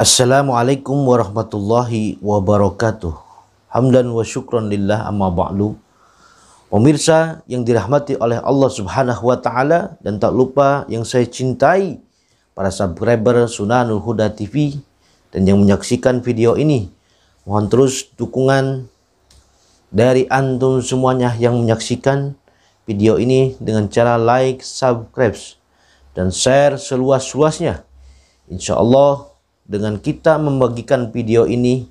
Assalamualaikum warahmatullahi wabarakatuh. Hamdan wa syukran lillah amma ba'du. Pemirsa yang dirahmati oleh Allah Subhanahu wa taala dan tak lupa yang saya cintai para subscriber Sunanul Huda TV dan yang menyaksikan video ini. Mohon terus dukungan dari antum semuanya yang menyaksikan video ini dengan cara like, subscribe, dan share seluas-luasnya. Insyaallah Allah dengan kita membagikan video ini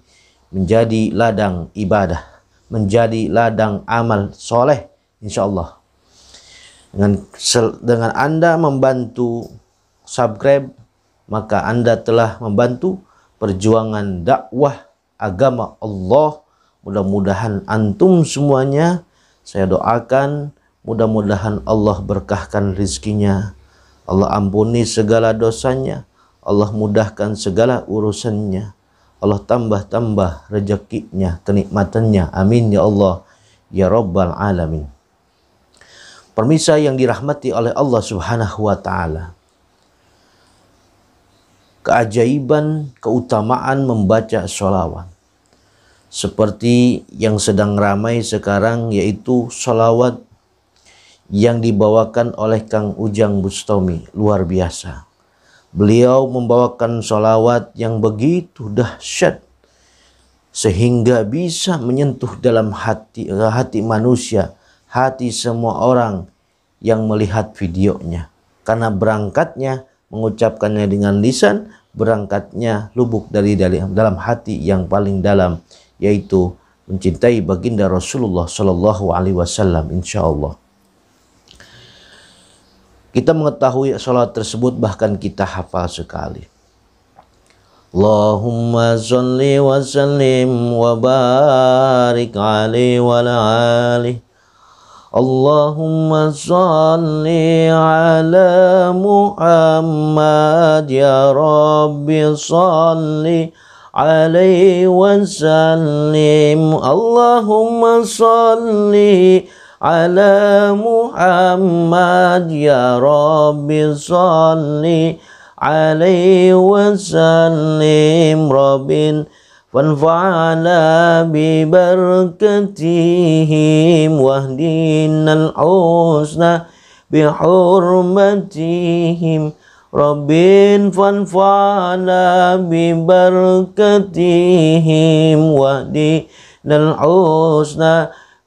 menjadi ladang ibadah, menjadi ladang amal soleh, insya Allah. Dengan, dengan Anda membantu subscribe, maka Anda telah membantu perjuangan dakwah agama Allah. Mudah-mudahan antum semuanya, saya doakan, mudah-mudahan Allah berkahkan rizkinya. Allah ampuni segala dosanya. Allah mudahkan segala urusannya. Allah tambah-tambah rejekinya, kenikmatannya. Amin ya Allah. Ya Rabbal Alamin. Permisa yang dirahmati oleh Allah subhanahu wa ta'ala. Keajaiban, keutamaan membaca sholawat. Seperti yang sedang ramai sekarang yaitu sholawat yang dibawakan oleh Kang Ujang Bustomi. Luar biasa Beliau membawakan sholawat yang begitu dahsyat sehingga bisa menyentuh dalam hati hati manusia, hati semua orang yang melihat videonya. Karena berangkatnya mengucapkannya dengan lisan, berangkatnya lubuk dari, dari dalam hati yang paling dalam yaitu mencintai baginda Rasulullah Shallallahu alaihi wasallam insyaallah. Kita mengetahui sholat tersebut bahkan kita hafal sekali. Allahumma salli wa sallim wa barik alaihi wa alihi Allahumma salli ala Muhammad ya Rabbi salli alaihi wa sallim Allahumma salli على محمد يا رب صل عليه وسلم رب فانفعنا ببركتهم واهدنا الحسنى بحرمتهم رب فانفعنا ببركتهم واهدنا الحسنى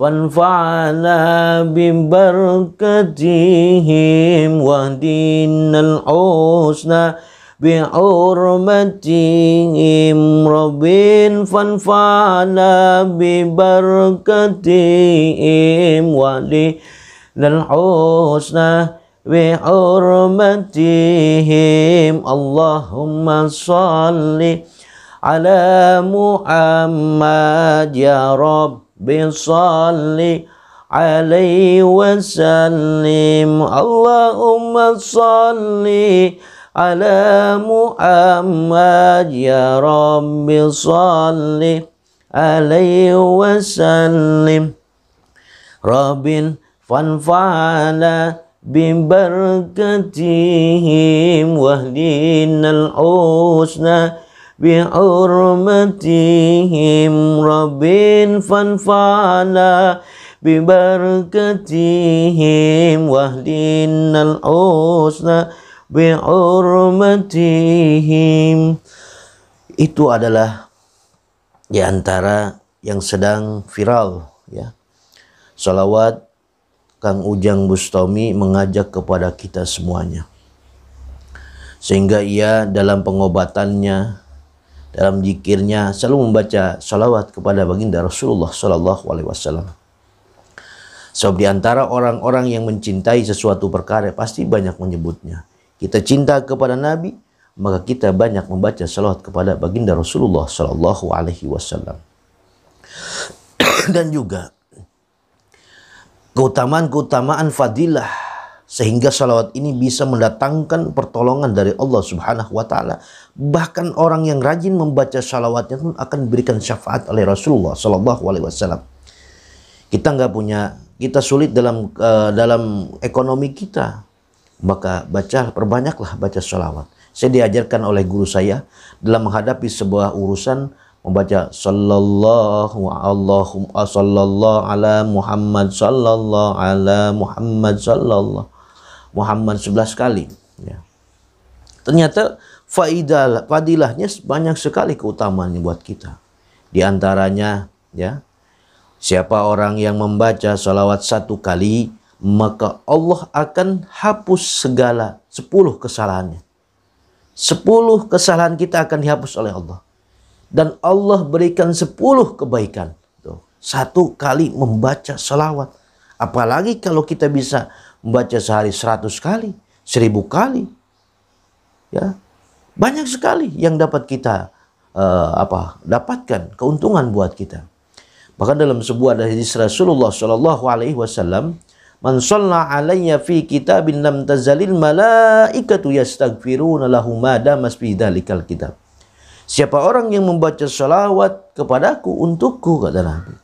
وانفعنا ببركتهم واهدنا الحسنى بحرمتهم رب فانفعنا ببركتهم واهدنا الحسنى بحرمتهم اللهم صل على محمد يا رب بصلي عليه وسلم اللهم صل على محمد يا رب صل عليه وسلم رب فانفعنا ببركتهم واهدنا الحسنى بحرمتهم رب فانفعنا ببركتهم واهدنا الحسنى بحرمتهم itu adalah di antara yang sedang viral ya salawat Kang Ujang Bustami mengajak kepada kita semuanya sehingga ia dalam pengobatannya dalam zikirnya selalu membaca salawat kepada baginda Rasulullah Shallallahu Alaihi Wasallam. Sebab di antara orang-orang yang mencintai sesuatu perkara pasti banyak menyebutnya. Kita cinta kepada Nabi, maka kita banyak membaca salawat kepada baginda Rasulullah Shallallahu Alaihi Wasallam. Dan juga keutamaan-keutamaan fadilah sehingga salawat ini bisa mendatangkan pertolongan dari Allah Subhanahu wa taala. Bahkan orang yang rajin membaca salawatnya pun akan diberikan syafaat oleh Rasulullah Shallallahu alaihi wasallam. Kita nggak punya, kita sulit dalam uh, dalam ekonomi kita. Maka baca perbanyaklah baca salawat. Saya diajarkan oleh guru saya dalam menghadapi sebuah urusan membaca sallallahu allahum sallallahu ala Muhammad sallallahu ala Muhammad sallallahu Muhammad 11 kali. Ya. Ternyata faidah fadilahnya banyak sekali keutamaan buat kita. Di antaranya ya siapa orang yang membaca salawat satu kali maka Allah akan hapus segala sepuluh kesalahannya. Sepuluh kesalahan kita akan dihapus oleh Allah. Dan Allah berikan sepuluh kebaikan. satu kali membaca salawat. Apalagi kalau kita bisa membaca sehari seratus kali, seribu kali. Ya. Banyak sekali yang dapat kita uh, apa? dapatkan keuntungan buat kita. Bahkan dalam sebuah hadis Rasulullah Shallallahu alaihi wasallam, "Man shalla fi kitabin lam tazalil malaikatu yastaghfiruna lahu ma damas fi kitab." Siapa orang yang membaca salawat kepadaku untukku kata Nabi,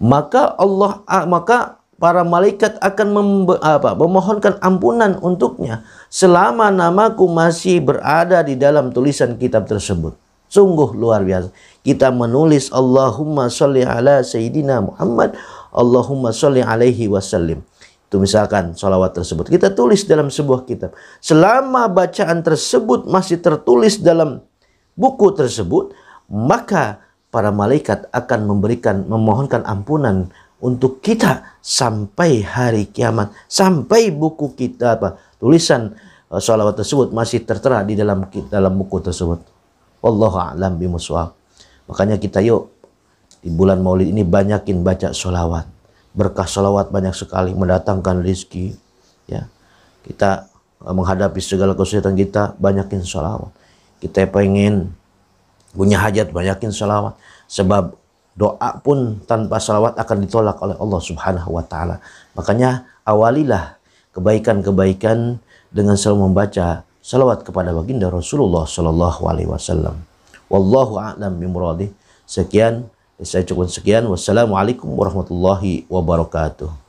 maka Allah maka para malaikat akan membe, apa, memohonkan ampunan untuknya selama namaku masih berada di dalam tulisan kitab tersebut. Sungguh luar biasa. Kita menulis Allahumma sholli ala Sayyidina Muhammad, Allahumma sholli alaihi wasallim. Itu misalkan sholawat tersebut. Kita tulis dalam sebuah kitab. Selama bacaan tersebut masih tertulis dalam buku tersebut, maka para malaikat akan memberikan, memohonkan ampunan untuk kita sampai hari kiamat. Sampai buku kita apa tulisan uh, sholawat tersebut masih tertera di dalam dalam buku tersebut. Allah a'lam bimuswab. Makanya kita yuk di bulan Maulid ini banyakin baca sholawat. Berkah sholawat banyak sekali mendatangkan rizki. Ya, kita eh, menghadapi segala kesulitan kita banyakin sholawat kita pengen punya hajat banyakin sholawat sebab doa pun tanpa salawat akan ditolak oleh Allah Subhanahu wa taala. Makanya awalilah kebaikan-kebaikan dengan selalu membaca salawat kepada baginda Rasulullah Sallallahu alaihi wasallam. Wallahu a'lam bimuradih. Sekian, saya cukup sekian. Wassalamualaikum warahmatullahi wabarakatuh.